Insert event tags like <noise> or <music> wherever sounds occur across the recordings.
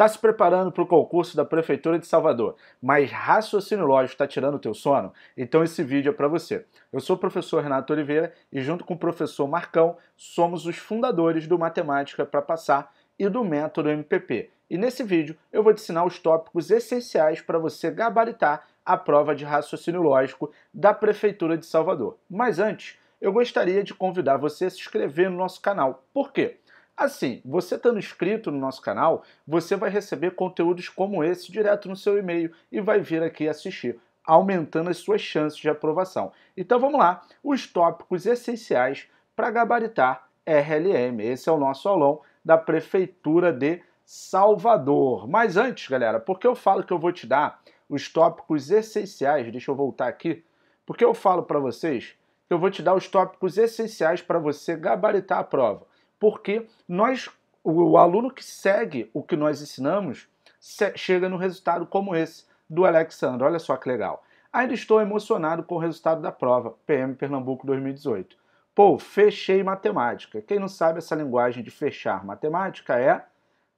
Tá se preparando para o concurso da Prefeitura de Salvador, mas raciocínio lógico está tirando o teu sono? Então esse vídeo é para você. Eu sou o professor Renato Oliveira e junto com o professor Marcão somos os fundadores do Matemática para Passar e do método MPP. E nesse vídeo eu vou te ensinar os tópicos essenciais para você gabaritar a prova de raciocínio lógico da Prefeitura de Salvador. Mas antes, eu gostaria de convidar você a se inscrever no nosso canal. Por quê? Assim, você estando inscrito no nosso canal, você vai receber conteúdos como esse direto no seu e-mail e vai vir aqui assistir, aumentando as suas chances de aprovação. Então vamos lá, os tópicos essenciais para gabaritar RLM. Esse é o nosso aulão da Prefeitura de Salvador. Mas antes, galera, porque eu falo que eu vou te dar os tópicos essenciais, deixa eu voltar aqui, porque eu falo para vocês que eu vou te dar os tópicos essenciais para você gabaritar a prova porque nós, o, o aluno que segue o que nós ensinamos se, chega no resultado como esse do Alexandre. Olha só que legal. Ainda estou emocionado com o resultado da prova, PM Pernambuco 2018. Pô, fechei matemática. Quem não sabe essa linguagem de fechar matemática é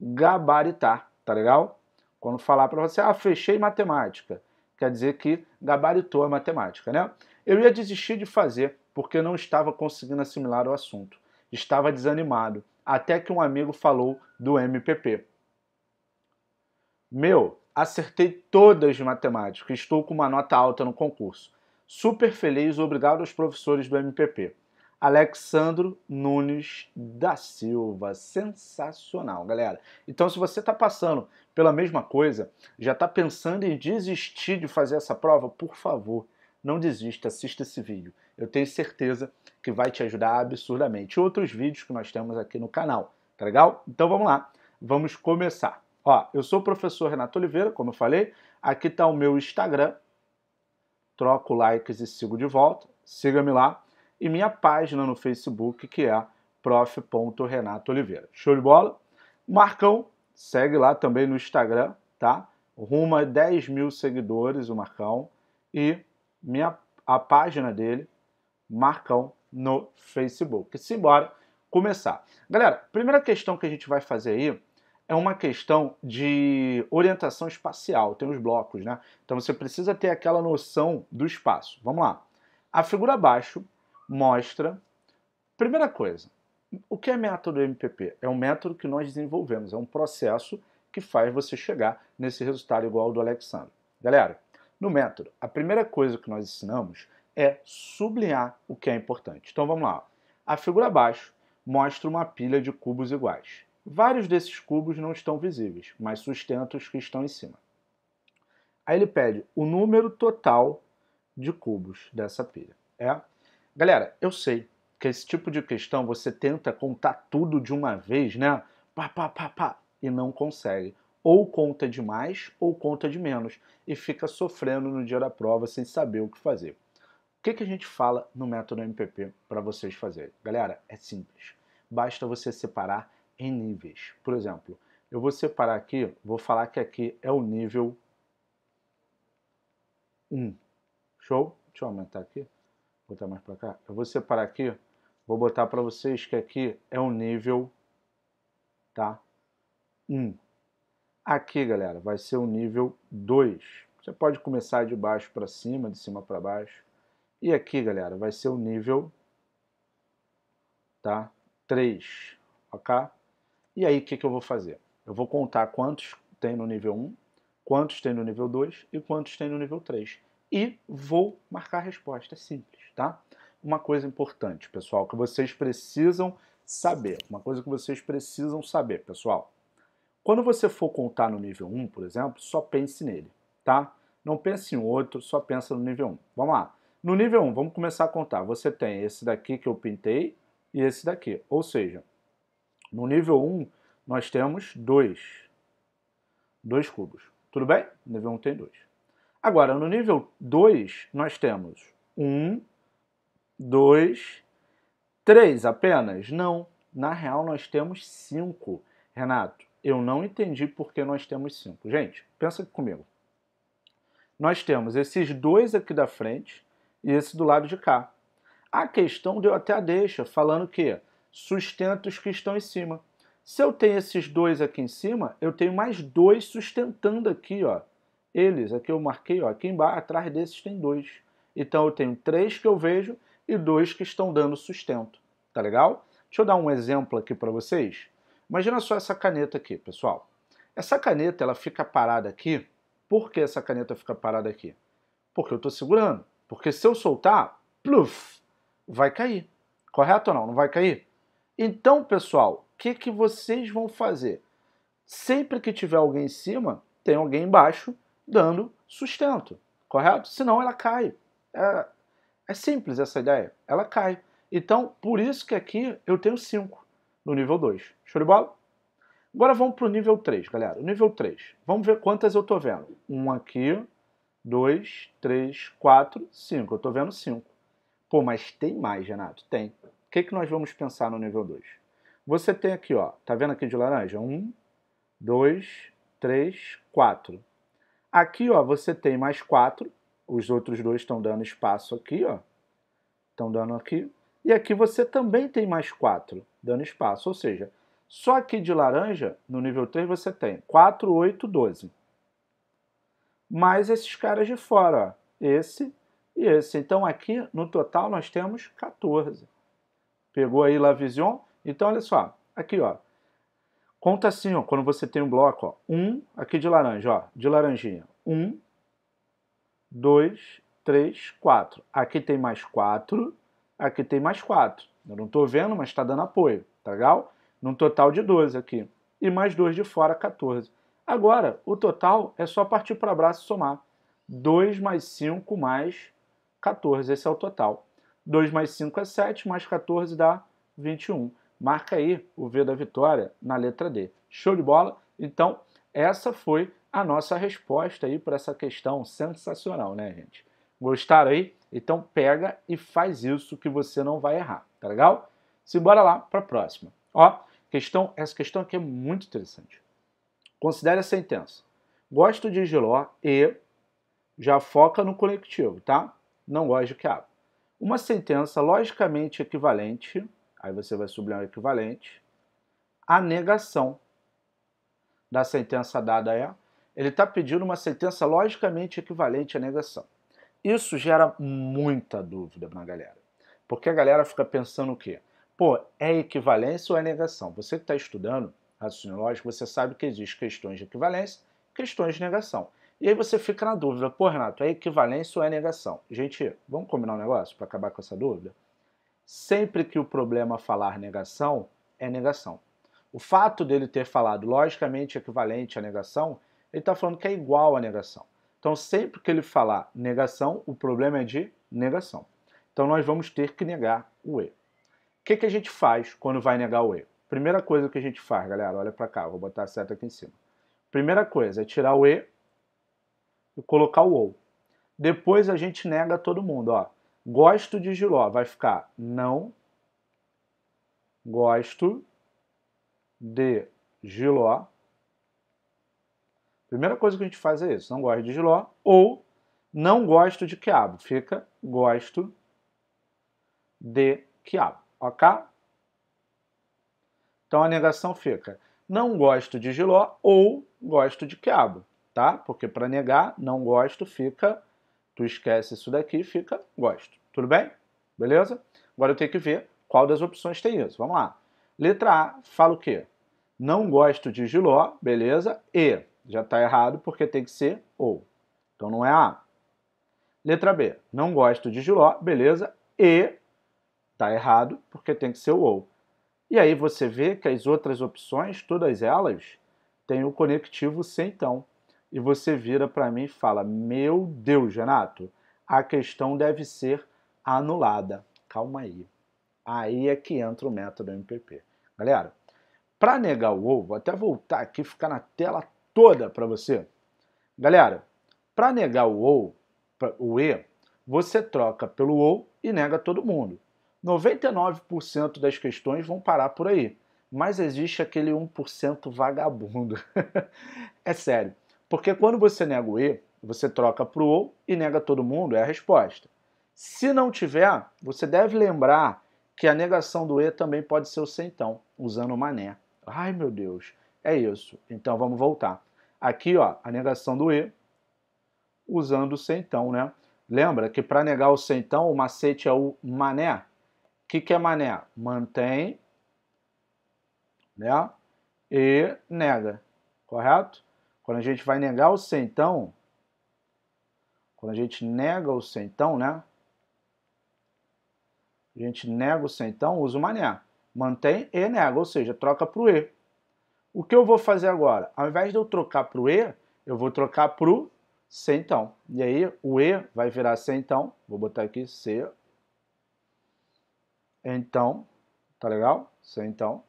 gabaritar, tá legal? Quando falar para você, ah, fechei matemática, quer dizer que gabaritou a matemática, né? Eu ia desistir de fazer porque não estava conseguindo assimilar o assunto. Estava desanimado, até que um amigo falou do MPP. Meu, acertei todas de matemática, estou com uma nota alta no concurso. Super feliz, obrigado aos professores do MPP. Alexandro Nunes da Silva. Sensacional, galera. Então, se você está passando pela mesma coisa, já está pensando em desistir de fazer essa prova, por favor, não desista, assista esse vídeo. Eu tenho certeza que vai te ajudar absurdamente. Outros vídeos que nós temos aqui no canal, tá legal? Então vamos lá, vamos começar. Ó, eu sou o professor Renato Oliveira, como eu falei, aqui está o meu Instagram, troco likes e sigo de volta, siga-me lá, e minha página no Facebook, que é prof.renatooliveira. Show de bola? Marcão, segue lá também no Instagram, tá? Rumo a 10 mil seguidores o Marcão, e minha, a página dele, Marcão, no Facebook. Simbora começar. Galera, primeira questão que a gente vai fazer aí é uma questão de orientação espacial, tem os blocos, né? Então você precisa ter aquela noção do espaço. Vamos lá. A figura abaixo mostra, primeira coisa, o que é método MPP? É um método que nós desenvolvemos, é um processo que faz você chegar nesse resultado igual ao do Alexandre. Galera, no método, a primeira coisa que nós ensinamos é sublinhar o que é importante. Então vamos lá. A figura abaixo mostra uma pilha de cubos iguais. Vários desses cubos não estão visíveis, mas sustentam os que estão em cima. Aí ele pede o número total de cubos dessa pilha. É? Galera, eu sei que esse tipo de questão você tenta contar tudo de uma vez, né? Pá, pá, pá, pá, e não consegue ou conta de mais ou conta de menos e fica sofrendo no dia da prova sem saber o que fazer. O que, que a gente fala no método MPP para vocês fazerem? Galera, é simples. Basta você separar em níveis. Por exemplo, eu vou separar aqui, vou falar que aqui é o nível 1. Show? Deixa eu aumentar aqui, botar mais para cá. Eu vou separar aqui, vou botar para vocês que aqui é o nível tá? 1. Aqui, galera, vai ser o nível 2. Você pode começar de baixo para cima, de cima para baixo. E aqui, galera, vai ser o nível tá? 3, ok? E aí, o que, que eu vou fazer? Eu vou contar quantos tem no nível 1, quantos tem no nível 2 e quantos tem no nível 3. E vou marcar a resposta, é simples, tá? Uma coisa importante, pessoal, que vocês precisam saber. Uma coisa que vocês precisam saber, pessoal. Quando você for contar no nível 1, por exemplo, só pense nele, tá? Não pense em outro, só pensa no nível 1. Vamos lá. No nível 1, vamos começar a contar. Você tem esse daqui que eu pintei e esse daqui. Ou seja, no nível 1, nós temos dois, dois cubos. Tudo bem? No nível 1 tem dois. Agora, no nível 2, nós temos 1, 2, 3 apenas? Não. Na real, nós temos 5, Renato eu não entendi por que nós temos cinco. Gente, pensa comigo. Nós temos esses dois aqui da frente e esse do lado de cá. A questão deu até a deixa, falando que sustentos que estão em cima. Se eu tenho esses dois aqui em cima, eu tenho mais dois sustentando aqui, ó. Eles, aqui eu marquei, ó, aqui embaixo, atrás desses tem dois. Então eu tenho três que eu vejo e dois que estão dando sustento, tá legal? Deixa eu dar um exemplo aqui para vocês. Imagina só essa caneta aqui, pessoal. Essa caneta ela fica parada aqui. Por que essa caneta fica parada aqui? Porque eu estou segurando. Porque se eu soltar, pluf, vai cair. Correto ou não? Não vai cair? Então, pessoal, o que, que vocês vão fazer? Sempre que tiver alguém em cima, tem alguém embaixo dando sustento. Correto? Senão ela cai. É, é simples essa ideia. Ela cai. Então, por isso que aqui eu tenho 5 no nível 2. Show de bola? Agora vamos para o nível 3, galera. O nível 3. Vamos ver quantas eu estou vendo. um aqui, dois, três, quatro, cinco. Eu estou vendo cinco. Pô, mas tem mais, Renato? Tem. O que, que nós vamos pensar no nível 2? Você tem aqui, ó, tá vendo aqui de laranja? Um, dois, três, quatro. Aqui, ó, você tem mais quatro. Os outros dois estão dando espaço aqui, ó. Estão dando aqui. E aqui você também tem mais 4, dando espaço. Ou seja, só aqui de laranja, no nível 3, você tem 4, 8, 12. Mais esses caras de fora, ó. esse e esse. Então aqui, no total, nós temos 14. Pegou aí La Vision? Então, olha só, aqui, ó. Conta assim, ó, quando você tem um bloco, ó. um, aqui de laranja, ó, de laranjinha. Um, dois, três, quatro. Aqui tem mais quatro, aqui tem mais 4. Eu não estou vendo, mas está dando apoio, tá legal? Num total de 12 aqui. E mais 2 de fora, 14. Agora, o total é só partir para o braço e somar. 2 mais 5 mais 14, esse é o total. 2 mais 5 é 7, mais 14 dá 21. Marca aí o V da vitória na letra D. Show de bola? Então, essa foi a nossa resposta aí para essa questão sensacional, né, gente? Gostaram aí? Então pega e faz isso que você não vai errar, tá legal? Simbora lá para a próxima. Ó, questão, essa questão aqui é muito interessante. Considere a sentença. Gosto de giló e já foca no conectivo, tá? Não gosto de quiabo. Uma sentença logicamente equivalente, aí você vai sublinhar equivalente, a negação da sentença dada é, ele está pedindo uma sentença logicamente equivalente à negação. Isso gera muita dúvida na galera. Porque a galera fica pensando o quê? Pô, é equivalência ou é negação? Você que está estudando raciocínio lógico, você sabe que existem questões de equivalência questões de negação. E aí você fica na dúvida, pô, Renato, é equivalência ou é negação? Gente, vamos combinar um negócio para acabar com essa dúvida? Sempre que o problema falar negação, é negação. O fato dele ter falado logicamente equivalente à negação, ele está falando que é igual à negação. Então, sempre que ele falar negação, o problema é de negação. Então, nós vamos ter que negar o E. O que, que a gente faz quando vai negar o E? Primeira coisa que a gente faz, galera, olha para cá, vou botar a seta aqui em cima. Primeira coisa é tirar o E e colocar o OU. Depois a gente nega todo mundo, ó. Gosto de giló, vai ficar não gosto de giló Primeira coisa que a gente faz é isso. Não gosto de giló ou não gosto de quiabo. Fica gosto de quiabo, ok? Então a negação fica não gosto de giló ou gosto de quiabo, tá? Porque para negar não gosto fica, tu esquece isso daqui, fica gosto. Tudo bem? Beleza? Agora eu tenho que ver qual das opções tem isso. Vamos lá. Letra A fala o quê? Não gosto de giló, beleza? E já está errado porque tem que ser ou. Então não é A. Letra B. Não gosto de giló, beleza. E está errado porque tem que ser o ou. E aí você vê que as outras opções, todas elas, têm o conectivo sem então. E você vira para mim e fala: Meu Deus, Renato, a questão deve ser anulada. Calma aí. Aí é que entra o método MPP. Galera, para negar o ou, vou até voltar aqui, ficar na tela toda para você. Galera, para negar o ou, o e, você troca pelo ou e nega todo mundo. 99% das questões vão parar por aí, mas existe aquele 1% vagabundo. <laughs> é sério, porque quando você nega o e, você troca para o ou e nega todo mundo, é a resposta. Se não tiver, você deve lembrar que a negação do e também pode ser o sem então, usando o mané. Ai meu Deus, é isso. Então vamos voltar. Aqui, ó, a negação do E, usando o centão, né? Lembra que para negar o centão, o macete é o mané. O que, que é mané? Mantém, né? E nega, correto? Quando a gente vai negar o centão, quando a gente nega o centão, né? A gente nega o centão, usa o mané. Mantém e nega, ou seja, troca para o E. O que eu vou fazer agora? Ao invés de eu trocar para o E, eu vou trocar para o então. E aí o E vai virar então. Vou botar aqui C. Então, tá legal? então.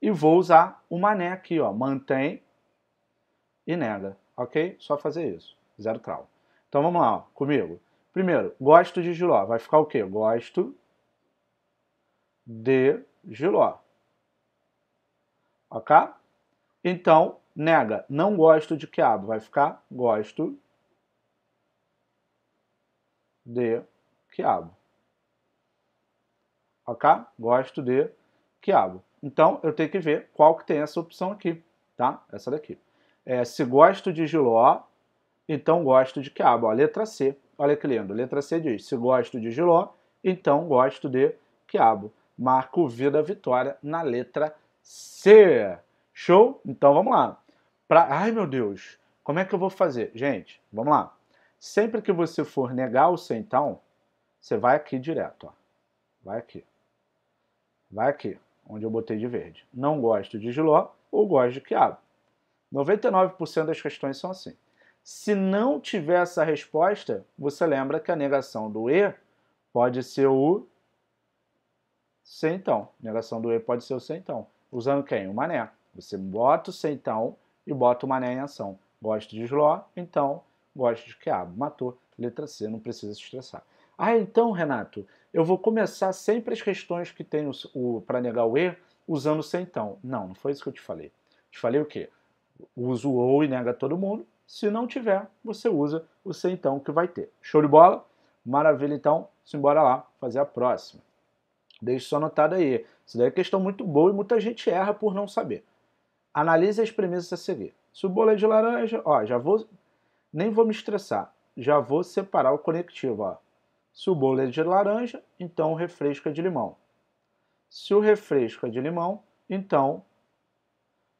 E vou usar o mané aqui, ó. Mantém e nega. Ok? Só fazer isso. Zero trau. Então vamos lá, ó, comigo. Primeiro, gosto de giló. Vai ficar o quê? Gosto de giló. Ok? Então, nega, não gosto de quiabo. Vai ficar gosto de quiabo. Ok? Gosto de quiabo. Então, eu tenho que ver qual que tem essa opção aqui, tá? Essa daqui. É, se gosto de giló, então gosto de quiabo. Ó, letra C. Olha que lindo. Letra C diz, se gosto de giló, então gosto de quiabo. Marco o V da vitória na letra C. Show? Então vamos lá. Pra... Ai meu Deus, como é que eu vou fazer? Gente, vamos lá. Sempre que você for negar o centão, você vai aqui direto. Ó. Vai aqui. Vai aqui, onde eu botei de verde. Não gosto de giló ou gosto de quiabo. 99% das questões são assim. Se não tiver essa resposta, você lembra que a negação do E pode ser o centão. Negação do E pode ser o centão. Usando quem? O mané. Você bota o centão e bota o mané em ação. Gosto de Sló, então gosto de quiabo. Matou. Letra C, não precisa se estressar. Ah, então, Renato, eu vou começar sempre as questões que tem o, o para negar o E usando o centão. Não, não foi isso que eu te falei. Te falei o quê? Usa o ou e nega todo mundo. Se não tiver, você usa o centão que vai ter. Show de bola? Maravilha, então. Simbora lá fazer a próxima. Deixe só anotado aí. Isso daí é questão muito boa e muita gente erra por não saber. Analise as premissas a seguir. Se o bolo é de laranja, ó, já vou. Nem vou me estressar. Já vou separar o conectivo. Ó. Se o bolo é de laranja, então o refresco é de limão. Se o refresco é de limão, então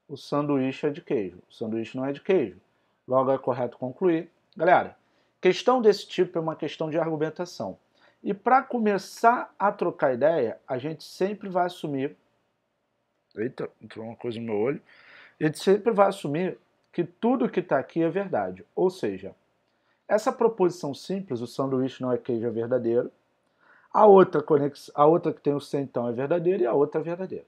o sanduíche é de queijo. O sanduíche não é de queijo. Logo é correto concluir. Galera, questão desse tipo é uma questão de argumentação. E para começar a trocar ideia, a gente sempre vai assumir. Eita, entrou uma coisa no meu olho. Ele sempre vai assumir que tudo que está aqui é verdade. Ou seja, essa proposição simples, o sanduíche não é queijo, é verdadeiro. A outra, conex... a outra que tem o centão então é verdadeira e a outra é verdadeira.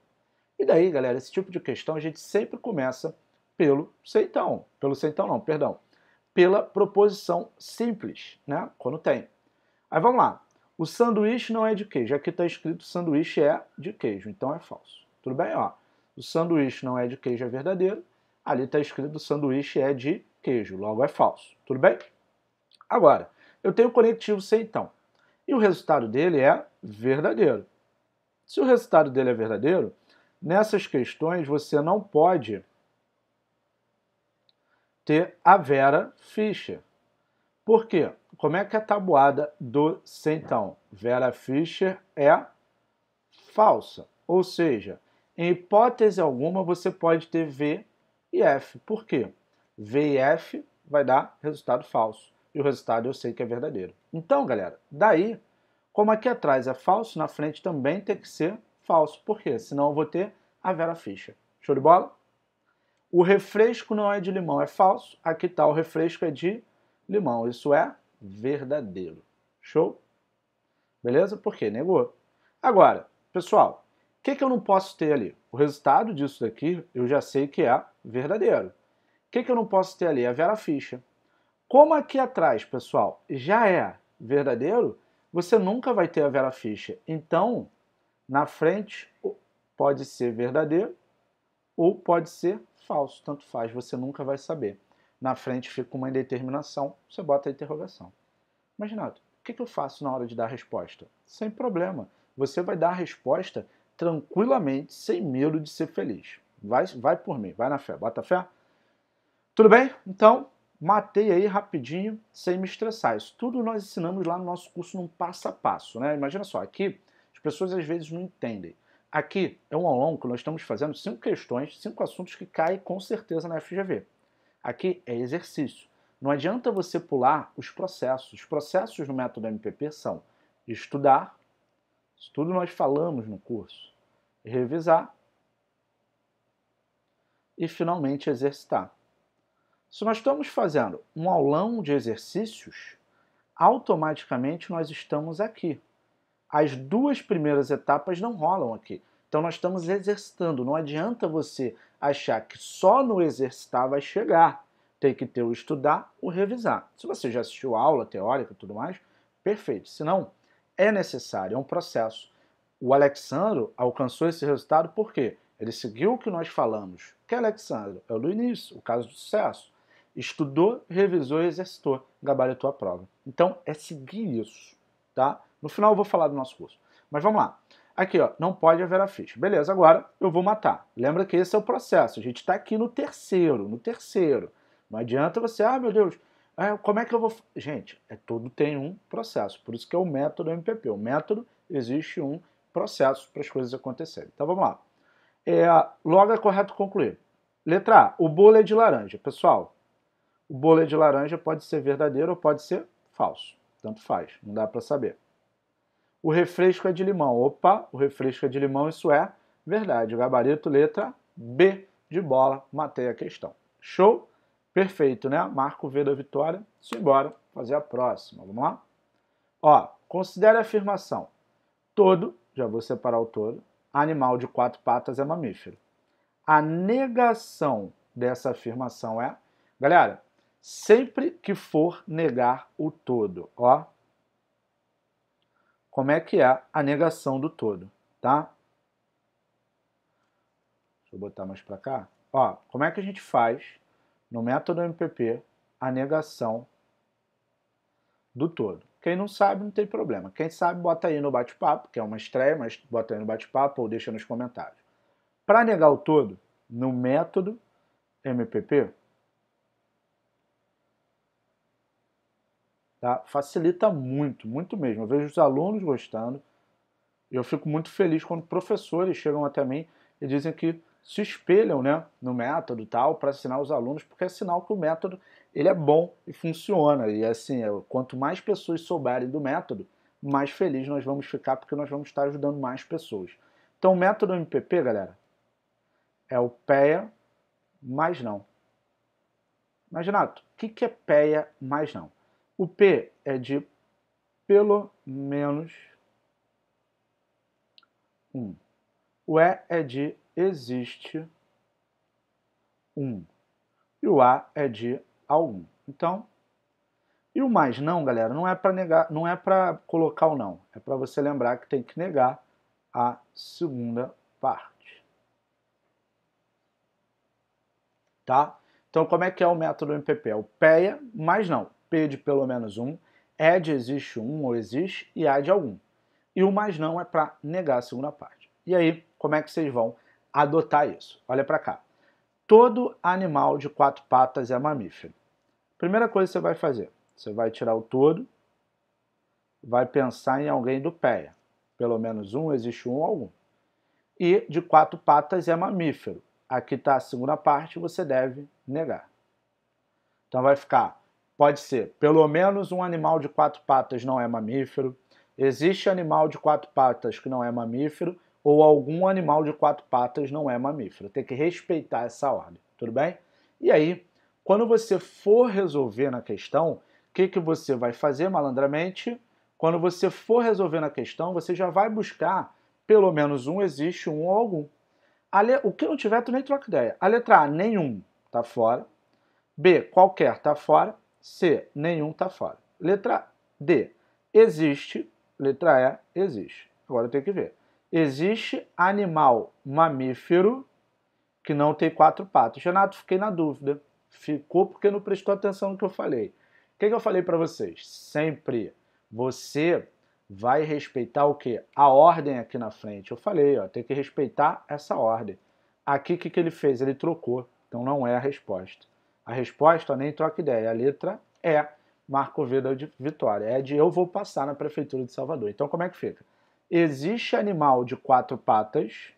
E daí, galera, esse tipo de questão a gente sempre começa pelo centão. então. Pelo centão então não, perdão. Pela proposição simples, né? Quando tem. Aí vamos lá. O sanduíche não é de queijo. Aqui está escrito sanduíche é de queijo, então é falso. Tudo bem? Ó o sanduíche não é de queijo, é verdadeiro. Ali está escrito o sanduíche é de queijo, logo é falso. Tudo bem? Agora, eu tenho o conectivo C então. E o resultado dele é verdadeiro. Se o resultado dele é verdadeiro, nessas questões você não pode ter a Vera Fischer. Por quê? Como é que é a tabuada do centão? Vera Fischer é falsa. Ou seja, em hipótese alguma, você pode ter V e F. Por quê? V e F vai dar resultado falso. E o resultado eu sei que é verdadeiro. Então, galera, daí, como aqui atrás é falso, na frente também tem que ser falso. Por quê? Senão eu vou ter a Vera Ficha. Show de bola? O refresco não é de limão, é falso. Aqui está, o refresco é de limão. Isso é verdadeiro. Show? Beleza? Por quê? Negou. Agora, pessoal, o que, que eu não posso ter ali? O resultado disso daqui eu já sei que é verdadeiro. O que, que eu não posso ter ali? É a Vera Ficha. Como aqui atrás, pessoal, já é verdadeiro, você nunca vai ter a Vera Ficha. Então, na frente, pode ser verdadeiro ou pode ser falso. Tanto faz, você nunca vai saber. Na frente fica uma indeterminação, você bota a interrogação. Imaginado? o que, que eu faço na hora de dar a resposta? Sem problema. Você vai dar a resposta tranquilamente, sem medo de ser feliz. Vai, vai por mim, vai na fé, bota fé. Tudo bem? Então, matei aí rapidinho, sem me estressar. Isso tudo nós ensinamos lá no nosso curso num passo a passo, né? Imagina só, aqui as pessoas às vezes não entendem. Aqui é um aulão que nós estamos fazendo cinco questões, cinco assuntos que caem com certeza na FGV. Aqui é exercício. Não adianta você pular os processos. Os processos no método MPP são estudar, isso tudo nós falamos no curso. revisar e finalmente exercitar. Se nós estamos fazendo um aulão de exercícios, automaticamente nós estamos aqui. As duas primeiras etapas não rolam aqui. Então nós estamos exercitando. Não adianta você achar que só no exercitar vai chegar. Tem que ter o estudar, o revisar. Se você já assistiu a aula teórica e tudo mais, perfeito. Se não, é necessário, é um processo. O Alexandro alcançou esse resultado por quê? Ele seguiu o que nós falamos. Que Alexandro? É o do início, o caso do sucesso. Estudou, revisou e exercitou, gabaritou a prova. Então, é seguir isso, tá? No final eu vou falar do nosso curso. Mas vamos lá. Aqui, ó, não pode haver ficha. Beleza, agora eu vou matar. Lembra que esse é o processo. A gente está aqui no terceiro, no terceiro. Não adianta você, ah, meu Deus, ah, como é que eu vou. Gente, é tudo tem um processo. Por isso que é o método MPP. O método existe um processo para as coisas acontecerem. Então vamos lá. É, logo é correto concluir. Letra A. O bolo é de laranja. Pessoal, o bolo é de laranja pode ser verdadeiro ou pode ser falso. Tanto faz, não dá para saber. O refresco é de limão. Opa, o refresco é de limão, isso é verdade. O gabarito, letra B de bola, matei a questão. Show? Perfeito, né? Marco V da vitória. Simbora fazer a próxima. Vamos lá? Ó, considere a afirmação. Todo, já vou separar o todo, animal de quatro patas é mamífero. A negação dessa afirmação é, galera, sempre que for negar o todo, ó, como é que é a negação do todo, tá? Deixa eu botar mais para cá. Ó, como é que a gente faz no método MPP, a negação do todo. Quem não sabe, não tem problema. Quem sabe, bota aí no bate-papo, que é uma estreia, mas bota aí no bate-papo ou deixa nos comentários. Para negar o todo, no método MPP, tá? facilita muito, muito mesmo. Eu vejo os alunos gostando. Eu fico muito feliz quando professores chegam até mim e dizem que se espelham né, no método tal para ensinar os alunos, porque é sinal que o método ele é bom e funciona. E assim, é, quanto mais pessoas souberem do método, mais feliz nós vamos ficar, porque nós vamos estar ajudando mais pessoas. Então, o método MPP, galera, é o PEA mais não. Mas, Renato, o que, que é PEA mais não? O P é de pelo menos um. O E é de existe um. E o A é de A1. Então, e o mais não, galera, não é para negar, não é para colocar o não, é para você lembrar que tem que negar a segunda parte. Tá? Então, como é que é o método MPP? É o PEA mais não. P de pelo menos um, é de existe um ou existe e A de algum. E o mais não é para negar a segunda parte. E aí, como é que vocês vão adotar isso. Olha para cá. Todo animal de quatro patas é mamífero. Primeira coisa que você vai fazer, você vai tirar o todo, vai pensar em alguém do pé. Pelo menos um, existe um algum. E de quatro patas é mamífero. Aqui está a segunda parte, você deve negar. Então vai ficar, pode ser, pelo menos um animal de quatro patas não é mamífero, existe animal de quatro patas que não é mamífero, ou algum animal de quatro patas não é mamífero. Tem que respeitar essa ordem, tudo bem? E aí, quando você for resolver na questão, o que, que você vai fazer malandramente? Quando você for resolver na questão, você já vai buscar pelo menos um existe, um ou algum. Le... O que não tiver, tu nem troca ideia. A letra A, nenhum, tá fora. B, qualquer, tá fora. C, nenhum, tá fora. Letra D, existe. Letra E, existe. Agora tem que ver existe animal mamífero que não tem quatro patas? Renato, fiquei na dúvida. Ficou porque não prestou atenção no que eu falei. O que, que eu falei para vocês? Sempre você vai respeitar o quê? A ordem aqui na frente. Eu falei, ó, tem que respeitar essa ordem. Aqui o que, que ele fez? Ele trocou. Então não é a resposta. A resposta nem troca ideia. A letra é Marco Vida de vitória. É de eu vou passar na Prefeitura de Salvador. Então como é que fica? existe animal de quatro patas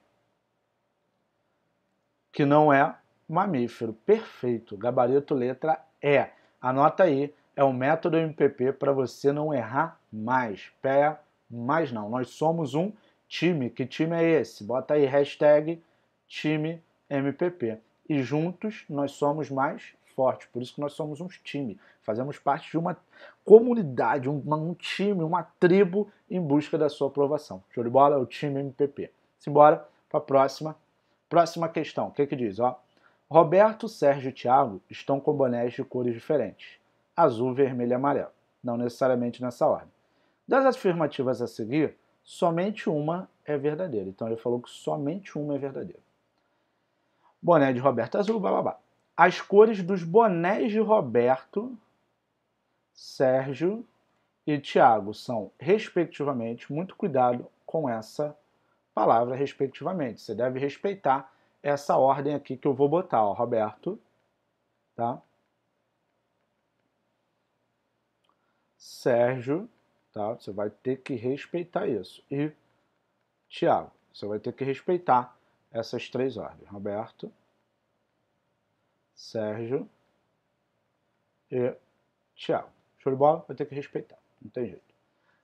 que não é mamífero. Perfeito. Gabarito letra E. Anota aí, é o método MPP para você não errar mais. Pé, mais não. Nós somos um time. Que time é esse? Bota aí hashtag time MPP. E juntos nós somos mais forte. Por isso que nós somos um time. Fazemos parte de uma comunidade, um, um time, uma tribo em busca da sua aprovação. Show de bola? É o time MPP. Simbora para a próxima. Próxima questão. O que, que diz? Ó, Roberto, Sérgio e Thiago estão com bonés de cores diferentes. Azul, vermelho e amarelo. Não necessariamente nessa ordem. Das afirmativas a seguir, somente uma é verdadeira. Então ele falou que somente uma é verdadeira. Boné de Roberto Azul, blá as cores dos bonés de Roberto, Sérgio e Tiago são, respectivamente, muito cuidado com essa palavra, respectivamente. Você deve respeitar essa ordem aqui que eu vou botar, ó, Roberto, tá? Sérgio, tá? Você vai ter que respeitar isso. E Tiago, você vai ter que respeitar essas três ordens. Roberto, Sérgio e Thiago. Show de bola? Vai ter que respeitar. Não tem jeito.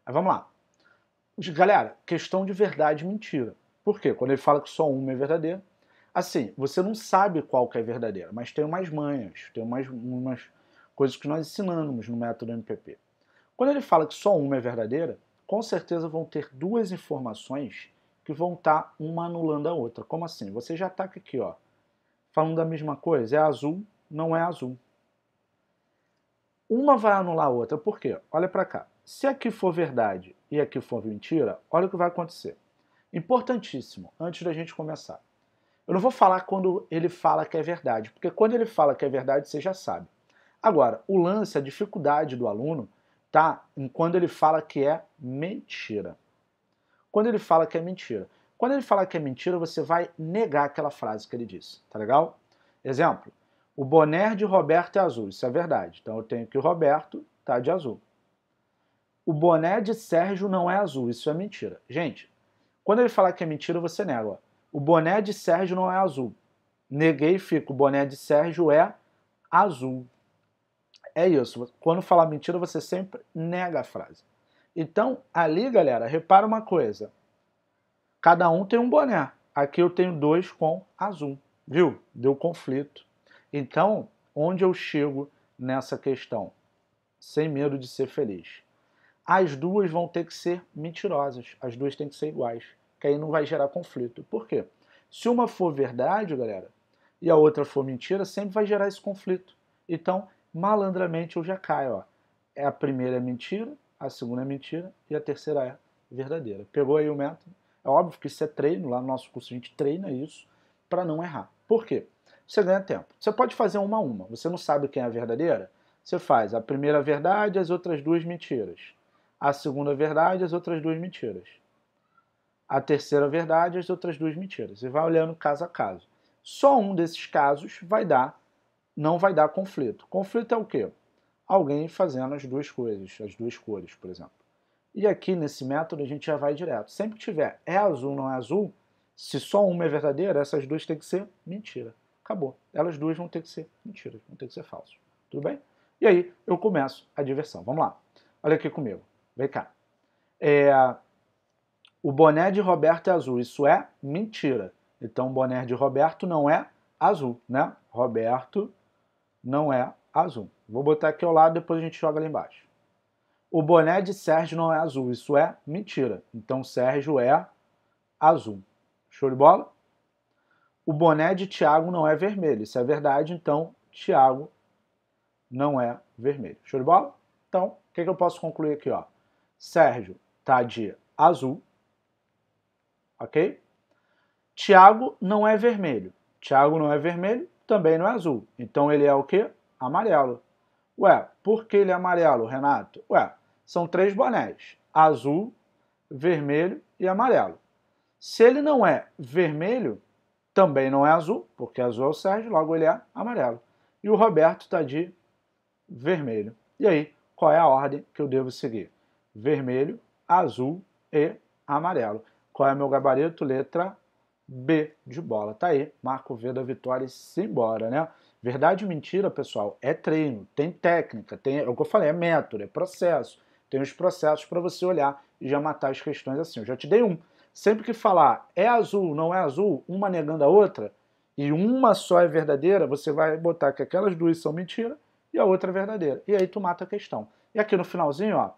Mas vamos lá. Galera, questão de verdade e mentira. Por quê? Quando ele fala que só uma é verdadeira, assim, você não sabe qual que é verdadeira, mas tem umas manhas, tem umas, umas coisas que nós ensinamos no método MPP. Quando ele fala que só uma é verdadeira, com certeza vão ter duas informações que vão estar tá uma anulando a outra. Como assim? Você já está aqui, ó falando da mesma coisa. É azul, não é azul. Uma vai anular a outra. Por quê? Olha para cá. Se aqui for verdade e aqui for mentira, olha o que vai acontecer. Importantíssimo, antes da gente começar. Eu não vou falar quando ele fala que é verdade, porque quando ele fala que é verdade, você já sabe. Agora, o lance, a dificuldade do aluno tá em quando ele fala que é mentira. Quando ele fala que é mentira. Quando ele falar que é mentira, você vai negar aquela frase que ele disse, tá legal? Exemplo, o boné de Roberto é azul, isso é verdade. Então eu tenho que o Roberto tá de azul. O boné de Sérgio não é azul, isso é mentira. Gente, quando ele falar que é mentira, você nega. O boné de Sérgio não é azul. Neguei e fico. O boné de Sérgio é azul. É isso. Quando falar mentira, você sempre nega a frase. Então, ali, galera, repara uma coisa. Cada um tem um boné. Aqui eu tenho dois com azul. Viu? Deu conflito. Então, onde eu chego nessa questão? Sem medo de ser feliz. As duas vão ter que ser mentirosas. As duas têm que ser iguais. Que aí não vai gerar conflito. Por quê? Se uma for verdade, galera, e a outra for mentira, sempre vai gerar esse conflito. Então, malandramente eu já caio. Ó. É a primeira é mentira, a segunda é mentira e a terceira é verdadeira. Pegou aí o método? É óbvio que isso é treino, lá no nosso curso a gente treina isso para não errar. Por quê? Você ganha tempo. Você pode fazer uma a uma. Você não sabe quem é a verdadeira? Você faz a primeira verdade, as outras duas mentiras. A segunda verdade, as outras duas mentiras. A terceira verdade, as outras duas mentiras. E vai olhando caso a caso. Só um desses casos vai dar, não vai dar conflito. Conflito é o quê? Alguém fazendo as duas coisas, as duas cores, por exemplo. E aqui nesse método a gente já vai direto. Sempre que tiver é azul, não é azul, se só uma é verdadeira, essas duas têm que ser mentira. Acabou. Elas duas vão ter que ser mentiras, vão ter que ser falsas. Tudo bem? E aí eu começo a diversão. Vamos lá. Olha aqui comigo. Vem cá. É... O boné de Roberto é azul. Isso é mentira. Então o boné de Roberto não é azul, né? Roberto não é azul. Vou botar aqui ao lado, depois a gente joga ali embaixo o boné de Sérgio não é azul. Isso é mentira. Então Sérgio é azul. Show de bola? O boné de Tiago não é vermelho. Isso é verdade. Então Tiago não é vermelho. Show de bola? Então, o que, que eu posso concluir aqui? Ó? Sérgio tá de azul. Ok? Tiago não é vermelho. Tiago não é vermelho, também não é azul. Então ele é o quê? Amarelo. Ué, por que ele é amarelo, Renato? Ué, são três bonés: azul, vermelho e amarelo. Se ele não é vermelho, também não é azul, porque azul é o Sérgio, logo ele é amarelo. E o Roberto está de vermelho. E aí, qual é a ordem que eu devo seguir? Vermelho, azul e amarelo. Qual é meu gabarito? Letra B de bola. Tá aí, marco V da vitória e simbora, né? Verdade e mentira, pessoal, é treino, tem técnica, tem, é o que eu falei, é método, é processo. Tem uns processos para você olhar e já matar as questões assim. Eu já te dei um. Sempre que falar é azul, não é azul, uma negando a outra, e uma só é verdadeira, você vai botar que aquelas duas são mentira e a outra é verdadeira. E aí tu mata a questão. E aqui no finalzinho, ó,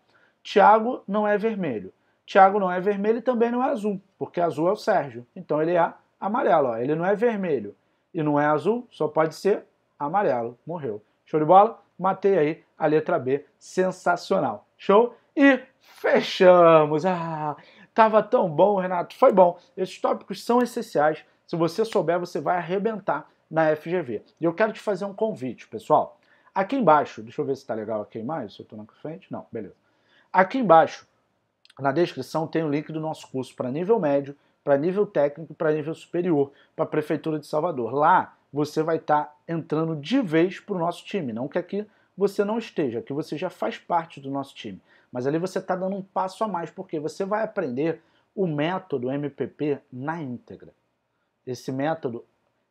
Tiago não é vermelho. Tiago não é vermelho e também não é azul, porque azul é o Sérgio. Então ele é amarelo, ó. ele não é vermelho e não é azul, só pode ser amarelo. Morreu. Show de bola? Matei aí a letra B. Sensacional. Show? E fechamos. Ah, tava tão bom, Renato. Foi bom. Esses tópicos são essenciais. Se você souber, você vai arrebentar na FGV. E eu quero te fazer um convite, pessoal. Aqui embaixo, deixa eu ver se tá legal aqui mais, se eu tô na frente. Não, beleza. Aqui embaixo, na descrição, tem o link do nosso curso para nível médio, para nível técnico, para nível superior, para a Prefeitura de Salvador. Lá você vai estar tá entrando de vez para o nosso time. Não que aqui você não esteja, que você já faz parte do nosso time. Mas ali você está dando um passo a mais, porque você vai aprender o método MPP na íntegra. Esse método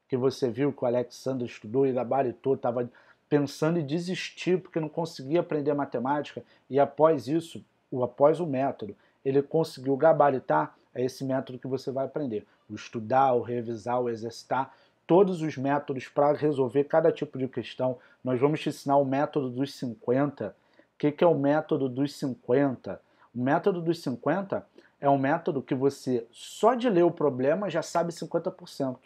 que você viu que o Alexandre estudou e gabaritou, estava pensando em desistir porque não conseguia aprender matemática, e após isso, ou após o método, ele conseguiu gabaritar, é esse método que você vai aprender. O estudar, o revisar, o exercitar, todos os métodos para resolver cada tipo de questão. Nós vamos te ensinar o método dos 50. O que, que é o método dos 50? O método dos 50 é um método que você, só de ler o problema, já sabe 50%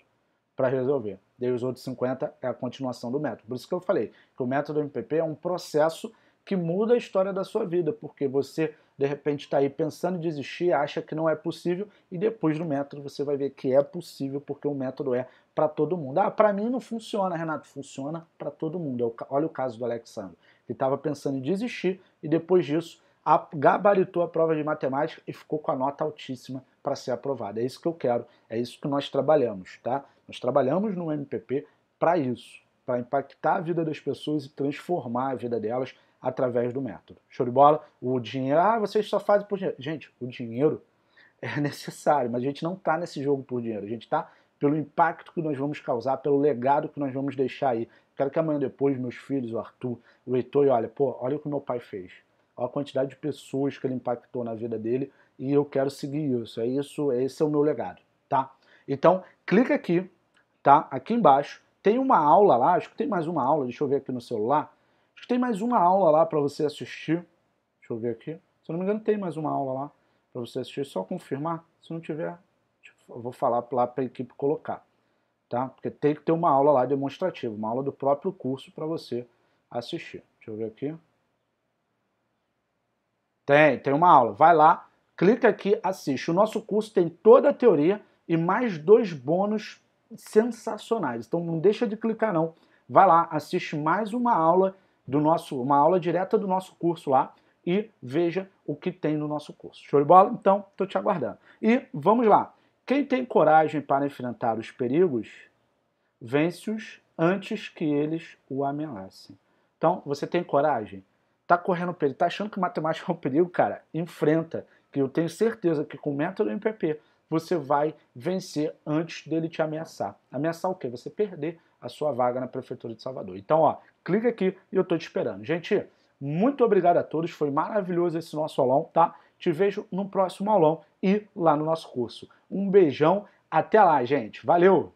para resolver. Daí os outros 50% é a continuação do método. Por isso que eu falei que o método MPP é um processo que muda a história da sua vida, porque você de repente está aí pensando em desistir, acha que não é possível, e depois do método você vai ver que é possível, porque o método é para todo mundo. Ah, para mim não funciona, Renato, funciona para todo mundo. É olha o caso do Alexandre, que estava pensando em desistir, e depois disso gabaritou a prova de matemática e ficou com a nota altíssima para ser aprovada. É isso que eu quero, é isso que nós trabalhamos, tá? Nós trabalhamos no MPP para isso, para impactar a vida das pessoas e transformar a vida delas através do método. Show de bola? O dinheiro, ah, vocês só fazem por dinheiro. Gente, o dinheiro <laughs> é necessário, mas a gente não está nesse jogo por dinheiro, a gente está pelo impacto que nós vamos causar, pelo legado que nós vamos deixar aí. Quero que amanhã depois meus filhos, o Arthur, o Heitor, olha, pô, olha o que meu pai fez. Olha a quantidade de pessoas que ele impactou na vida dele e eu quero seguir isso. É isso, esse é o meu legado, tá? Então, clica aqui, tá? Aqui embaixo tem uma aula lá, acho que tem mais uma aula, deixa eu ver aqui no celular, Acho que tem mais uma aula lá para você assistir. Deixa eu ver aqui. Se eu não me engano, tem mais uma aula lá para você assistir. Só confirmar. Se não tiver, eu vou falar lá para a equipe colocar. Tá? Porque tem que ter uma aula lá demonstrativa, uma aula do próprio curso para você assistir. Deixa eu ver aqui. Tem, tem uma aula. Vai lá, clica aqui, assiste. O nosso curso tem toda a teoria e mais dois bônus sensacionais. Então não deixa de clicar não. Vai lá, assiste mais uma aula do nosso, uma aula direta do nosso curso lá e veja o que tem no nosso curso. Show de bola? Então, estou te aguardando. E vamos lá. Quem tem coragem para enfrentar os perigos, vence-os antes que eles o ameacem. Então, você tem coragem? Tá correndo perigo, tá achando que matemática é um perigo, cara? Enfrenta, que eu tenho certeza que com o método MPP você vai vencer antes dele te ameaçar. Ameaçar o quê? Você perder a sua vaga na prefeitura de Salvador. Então, ó, clica aqui e eu estou te esperando. Gente, muito obrigado a todos, foi maravilhoso esse nosso aulão, tá? Te vejo no próximo aulão e lá no nosso curso. Um beijão, até lá, gente. Valeu!